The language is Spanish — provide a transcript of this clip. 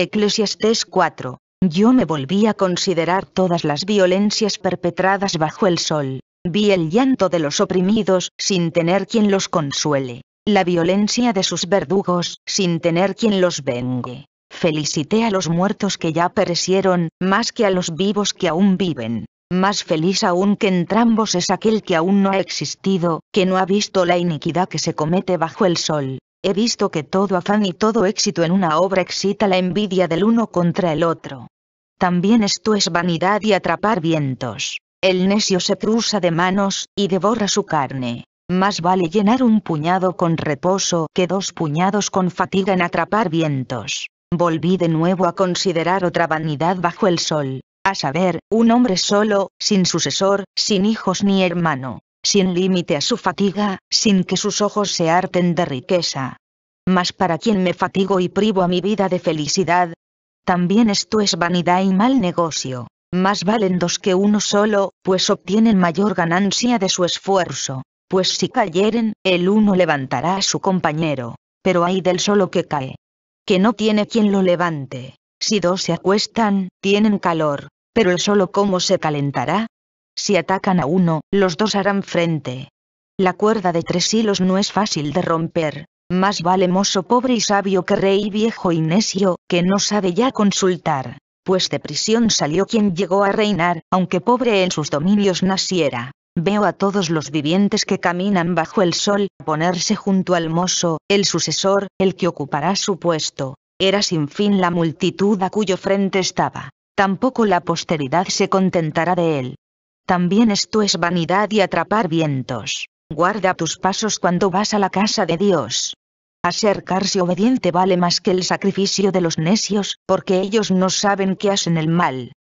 Eclesiastes 4. Yo me volví a considerar todas las violencias perpetradas bajo el sol. Vi el llanto de los oprimidos, sin tener quien los consuele. La violencia de sus verdugos, sin tener quien los vengue. Felicité a los muertos que ya perecieron, más que a los vivos que aún viven. Más feliz aún que entrambos es aquel que aún no ha existido, que no ha visto la iniquidad que se comete bajo el sol. He visto que todo afán y todo éxito en una obra excita la envidia del uno contra el otro. También esto es vanidad y atrapar vientos. El necio se cruza de manos, y devora su carne. Más vale llenar un puñado con reposo que dos puñados con fatiga en atrapar vientos. Volví de nuevo a considerar otra vanidad bajo el sol, a saber, un hombre solo, sin sucesor, sin hijos ni hermano sin límite a su fatiga, sin que sus ojos se harten de riqueza. Mas para quien me fatigo y privo a mi vida de felicidad, también esto es vanidad y mal negocio. Más valen dos que uno solo, pues obtienen mayor ganancia de su esfuerzo. Pues si cayeren, el uno levantará a su compañero. Pero hay del solo que cae. Que no tiene quien lo levante. Si dos se acuestan, tienen calor. Pero el solo cómo se calentará, si atacan a uno, los dos harán frente. La cuerda de tres hilos no es fácil de romper. Más vale mozo pobre y sabio que rey viejo y necio, que no sabe ya consultar. Pues de prisión salió quien llegó a reinar, aunque pobre en sus dominios naciera. Veo a todos los vivientes que caminan bajo el sol, ponerse junto al mozo, el sucesor, el que ocupará su puesto. Era sin fin la multitud a cuyo frente estaba. Tampoco la posteridad se contentará de él. También esto es vanidad y atrapar vientos. Guarda tus pasos cuando vas a la casa de Dios. Acercarse obediente vale más que el sacrificio de los necios, porque ellos no saben que hacen el mal.